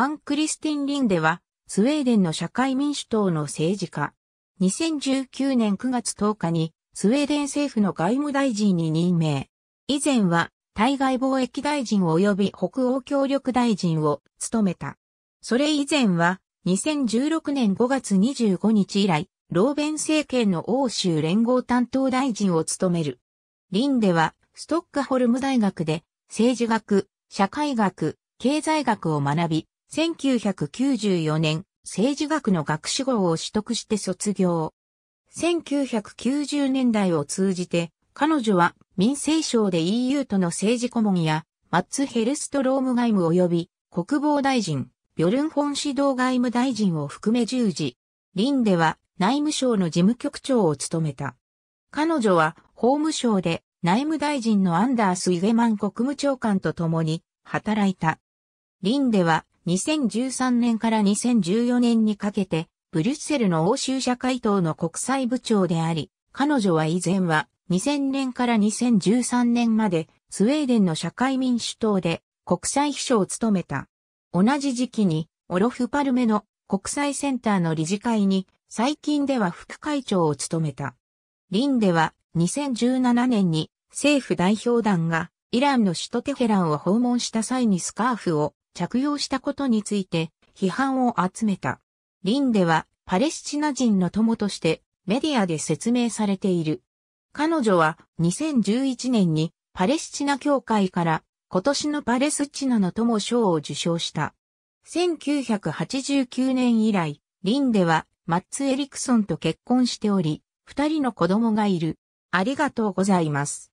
アン・クリスティン・リンデは、スウェーデンの社会民主党の政治家。2019年9月10日に、スウェーデン政府の外務大臣に任命。以前は、対外貿易大臣及び北欧協力大臣を務めた。それ以前は、2016年5月25日以来、ローベン政権の欧州連合担当大臣を務める。リンデは、ストックホルム大学で、政治学、社会学、経済学を学び、1994年、政治学の学士号を取得して卒業。1990年代を通じて、彼女は民政省で EU との政治顧問や、マッツ・ヘルストローム外務及び国防大臣、ビョルンホン指導外務大臣を含め従事。リンでは内務省の事務局長を務めた。彼女は法務省で内務大臣のアンダース・イゲマン国務長官と共に働いた。リンでは2013年から2014年にかけて、ブリュッセルの欧州社会党の国際部長であり、彼女は以前は2000年から2013年までスウェーデンの社会民主党で国際秘書を務めた。同じ時期にオロフ・パルメの国際センターの理事会に最近では副会長を務めた。リンでは2017年に政府代表団がイランの首都テヘランを訪問した際にスカーフを着用したことについて批判を集めた。リンデはパレスチナ人の友としてメディアで説明されている。彼女は2011年にパレスチナ協会から今年のパレスチナの友賞を受賞した。1989年以来、リンデはマッツ・エリクソンと結婚しており、二人の子供がいる。ありがとうございます。